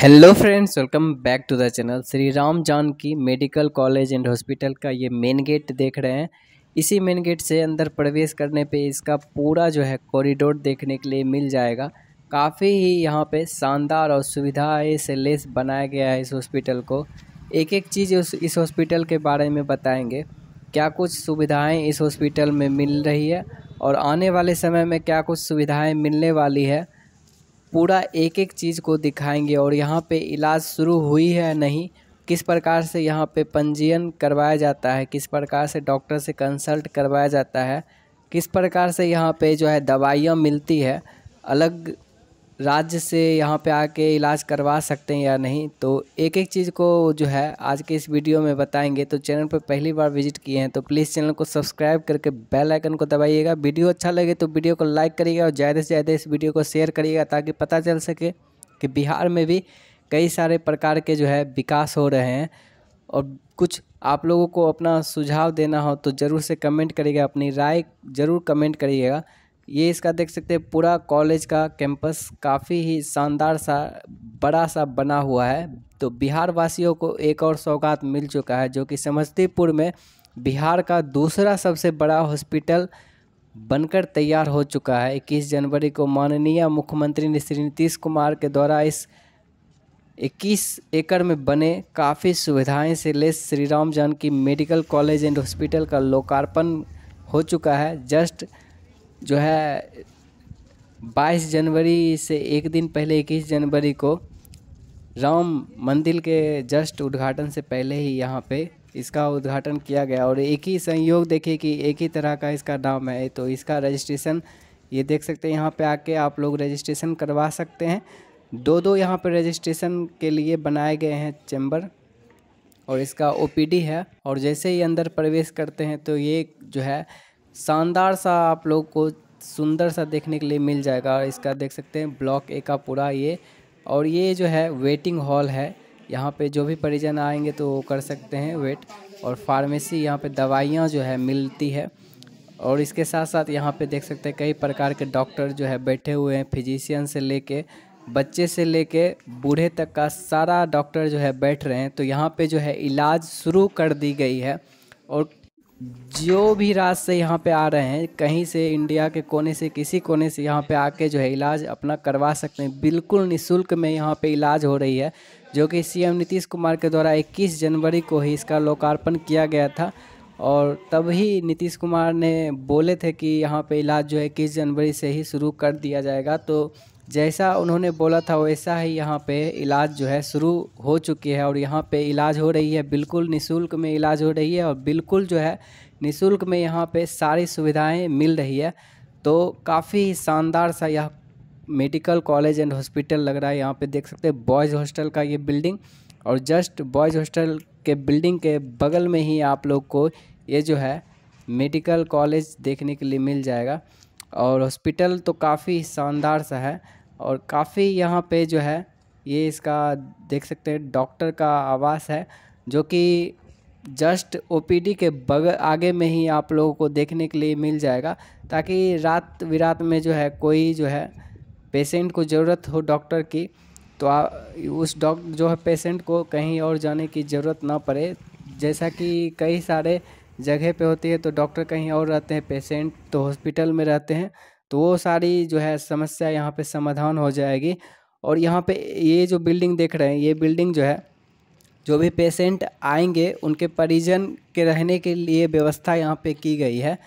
hello friends welcome back to the channel Shri Ram Janaki medical college and hospital का ये main gate देख रहे हैं इसी मेन गेट से अंदर प्रवेश करने पे इसका पूरा जो है कॉरिडोर देखने के लिए मिल जाएगा काफ़ी ही यहाँ पे शानदार और सुविधाएं से लेस बनाया गया है इस हॉस्पिटल को एक एक चीज़ इस हॉस्पिटल के बारे में बताएँगे क्या कुछ सुविधाएँ इस हॉस्पिटल में मिल रही है और आने वाले समय में क्या कुछ सुविधाएँ मिलने वाली है पूरा एक एक चीज़ को दिखाएंगे और यहाँ पे इलाज शुरू हुई है नहीं किस प्रकार से यहाँ पे पंजीयन करवाया जाता है किस प्रकार से डॉक्टर से कंसल्ट करवाया जाता है किस प्रकार से यहाँ पे जो है दवाइयाँ मिलती है अलग राज्य से यहाँ पे आके इलाज करवा सकते हैं या नहीं तो एक एक चीज़ को जो है आज के इस वीडियो में बताएंगे तो चैनल पर पहली बार विजिट किए हैं तो प्लीज़ चैनल को सब्सक्राइब करके बेल आइकन को दबाइएगा वीडियो अच्छा लगे तो वीडियो को लाइक करिएगा और ज़्यादा से ज़्यादा इस वीडियो को शेयर करिएगा ताकि पता चल सके कि बिहार में भी कई सारे प्रकार के जो है विकास हो रहे हैं और कुछ आप लोगों को अपना सुझाव देना हो तो ज़रूर से कमेंट करिएगा अपनी राय ज़रूर कमेंट करिएगा ये इसका देख सकते हैं पूरा कॉलेज का कैंपस काफ़ी ही शानदार सा बड़ा सा बना हुआ है तो बिहार वासियों को एक और सौगात मिल चुका है जो कि समस्तीपुर में बिहार का दूसरा सबसे बड़ा हॉस्पिटल बनकर तैयार हो चुका है इक्कीस जनवरी को माननीय मुख्यमंत्री श्री नीतीश कुमार के द्वारा इस 21 एकड़ में बने काफ़ी सुविधाएं से लेस Shri Ram Janaki medical college and hospital का लोकार्पण हो चुका है जस्ट जो है 22 जनवरी से एक दिन पहले 21 जनवरी को राम मंदिर के जस्ट उद्घाटन से पहले ही यहाँ पे इसका उद्घाटन किया गया और एक ही संयोग देखिए कि एक ही तरह का इसका नाम है तो इसका रजिस्ट्रेशन ये देख सकते हैं यहाँ पे आके आप लोग रजिस्ट्रेशन करवा सकते हैं दो दो यहाँ पे रजिस्ट्रेशन के लिए बनाए गए हैं चैम्बर और इसका ओपीडी है और जैसे ही अंदर प्रवेश करते हैं तो ये जो है शानदार सा आप लोग को सुंदर सा देखने के लिए मिल जाएगा इसका देख सकते हैं ब्लॉक ए का पूरा ये और ये जो है वेटिंग हॉल है यहाँ पे जो भी परिजन आएंगे तो वो कर सकते हैं वेट और फार्मेसी यहाँ पे दवाइयाँ जो है मिलती है और इसके साथ साथ यहाँ पे देख सकते हैं कई प्रकार के डॉक्टर जो है बैठे हुए हैं फिजिशियन से लेके बच्चे से ले बूढ़े तक का सारा डॉक्टर जो है बैठ रहे हैं तो यहाँ पर जो है इलाज शुरू कर दी गई है और जो भी राज्य से यहाँ पे आ रहे हैं कहीं से इंडिया के कोने से किसी कोने से यहाँ पे आके जो है इलाज अपना करवा सकते हैं बिल्कुल निशुल्क में यहाँ पे इलाज हो रही है जो कि सीएम नीतीश कुमार के द्वारा 21 जनवरी को ही इसका लोकार्पण किया गया था और तभी नीतीश कुमार ने बोले थे कि यहाँ पे इलाज जो है इक्कीस जनवरी से ही शुरू कर दिया जाएगा तो जैसा उन्होंने बोला था वैसा ही यहाँ पे इलाज जो है शुरू हो चुकी है और यहाँ पे इलाज हो रही है बिल्कुल निशुल्क में इलाज हो रही है और बिल्कुल जो है निशुल्क में यहाँ पे सारी सुविधाएं मिल रही है तो काफ़ी शानदार सा यह मेडिकल कॉलेज एंड हॉस्पिटल लग रहा है यहाँ पे देख सकते हैं बॉयज़ हॉस्टल का ये बिल्डिंग और जस्ट बॉयज़ हॉस्टल के बिल्डिंग के बगल में ही आप लोग को ये जो है मेडिकल कॉलेज देखने के लिए मिल जाएगा और हॉस्पिटल तो काफ़ी शानदार सा है और काफ़ी यहाँ पे जो है ये इसका देख सकते हैं डॉक्टर का आवास है जो कि जस्ट ओपीडी के बगल आगे में ही आप लोगों को देखने के लिए मिल जाएगा ताकि रात विरात में जो है कोई जो है पेशेंट को ज़रूरत हो डॉक्टर की तो आ, उस डॉक्टर जो है पेशेंट को कहीं और जाने की ज़रूरत ना पड़े जैसा कि कई सारे जगह पे होती है तो डॉक्टर कहीं और रहते हैं पेशेंट तो हॉस्पिटल में रहते हैं तो वो सारी जो है समस्या यहाँ पे समाधान हो जाएगी और यहाँ पे ये जो बिल्डिंग देख रहे हैं ये बिल्डिंग जो है जो भी पेशेंट आएंगे उनके परिजन के रहने के लिए व्यवस्था यहाँ पे की गई है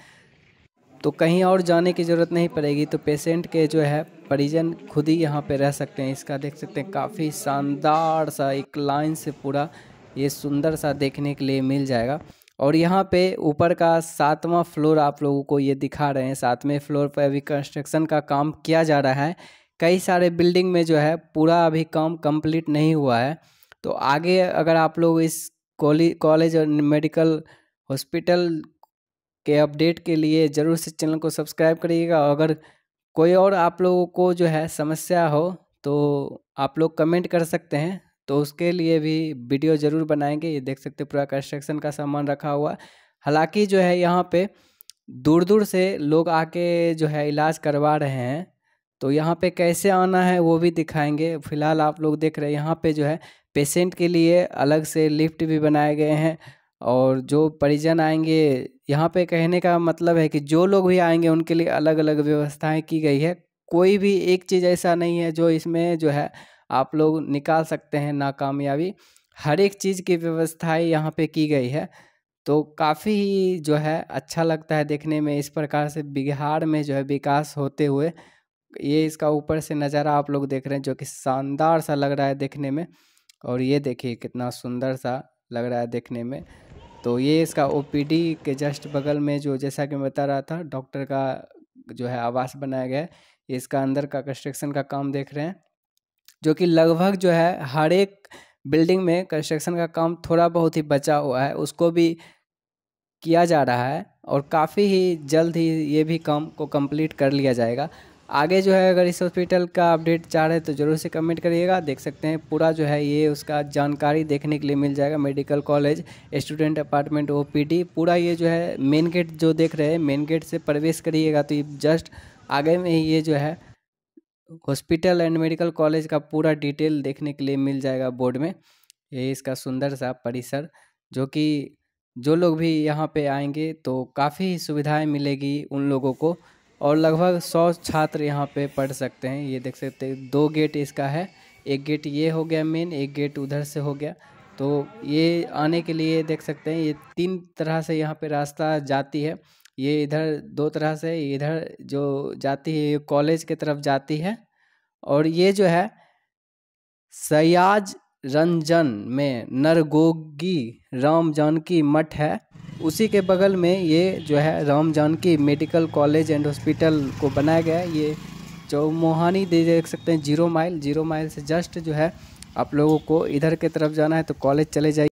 तो कहीं और जाने की ज़रूरत नहीं पड़ेगी तो पेशेंट के जो है परिजन खुद ही यहाँ पे रह सकते हैं इसका देख सकते हैं काफ़ी शानदार सा एक लाइन से पूरा ये सुंदर सा देखने के लिए मिल जाएगा और यहाँ पे ऊपर का सातवां फ्लोर आप लोगों को ये दिखा रहे हैं सातवें फ्लोर पर अभी कंस्ट्रक्शन का काम किया जा रहा है कई सारे बिल्डिंग में जो है पूरा अभी काम कंप्लीट नहीं हुआ है तो आगे अगर आप लोग इस कॉलेज और मेडिकल हॉस्पिटल के अपडेट के लिए ज़रूर से चैनल को सब्सक्राइब करिएगा अगर कोई और आप लोगों को जो है समस्या हो तो आप लोग कमेंट कर सकते हैं तो उसके लिए भी वीडियो ज़रूर बनाएंगे ये देख सकते पूरा कंस्ट्रक्शन का सामान रखा हुआ हालांकि जो है यहाँ पे दूर दूर से लोग आके जो है इलाज करवा रहे हैं तो यहाँ पे कैसे आना है वो भी दिखाएंगे फिलहाल आप लोग देख रहे हैं यहाँ पे जो है पेशेंट के लिए अलग से लिफ्ट भी बनाए गए हैं और जो परिजन आएंगे यहाँ पे कहने का मतलब है कि जो लोग भी आएंगे उनके लिए अलग अलग व्यवस्थाएं की गई है कोई भी एक चीज़ ऐसा नहीं है जो इसमें जो है आप लोग निकाल सकते हैं नाकामयाबी हर एक चीज़ की व्यवस्थाएं यहाँ पे की गई है तो काफ़ी ही जो है अच्छा लगता है देखने में इस प्रकार से बिहार में जो है विकास होते हुए ये इसका ऊपर से नज़ारा आप लोग देख रहे हैं जो कि शानदार सा लग रहा है देखने में और ये देखिए कितना सुंदर सा लग रहा है देखने में तो ये इसका ओ के जस्ट बगल में जो जैसा कि मैं बता रहा था डॉक्टर का जो है आवास बनाया गया है इसका अंदर का कंस्ट्रक्शन का काम देख रहे हैं जो कि लगभग जो है हर एक बिल्डिंग में कंस्ट्रक्शन का काम थोड़ा बहुत ही बचा हुआ है उसको भी किया जा रहा है और काफ़ी ही जल्द ही ये भी काम को कंप्लीट कर लिया जाएगा आगे जो है अगर इस हॉस्पिटल का अपडेट चाह रहे तो ज़रूर से कमेंट करिएगा देख सकते हैं पूरा जो है ये उसका जानकारी देखने के लिए मिल जाएगा मेडिकल कॉलेज स्टूडेंट अपार्टमेंट ओ पूरा ये जो है मेन गेट जो देख रहे हैं मेन गेट से प्रवेश करिएगा तो ये जस्ट आगे में ही ये जो है हॉस्पिटल एंड मेडिकल कॉलेज का पूरा डिटेल देखने के लिए मिल जाएगा बोर्ड में ये इसका सुंदर सा परिसर जो कि जो लोग भी यहाँ पे आएंगे तो काफ़ी सुविधाएं मिलेगी उन लोगों को और लगभग सौ छात्र यहाँ पे पढ़ सकते हैं ये देख सकते हैं दो गेट इसका है एक गेट ये हो गया मेन एक गेट उधर से हो गया तो ये आने के लिए देख सकते हैं ये तीन तरह से यहाँ पे रास्ता जाती है ये इधर दो तरह से इधर जो जाती है ये कॉलेज के तरफ जाती है और ये जो है सयाज रंजन में नरगोगी राम जानकी मठ है उसी के बगल में ये जो है Ram Janaki medical college and hospital को बनाया गया है ये मोहानी दे देख सकते हैं जीरो माइल जीरो माइल से जस्ट जो है आप लोगों को इधर के तरफ जाना है तो कॉलेज चले जाइए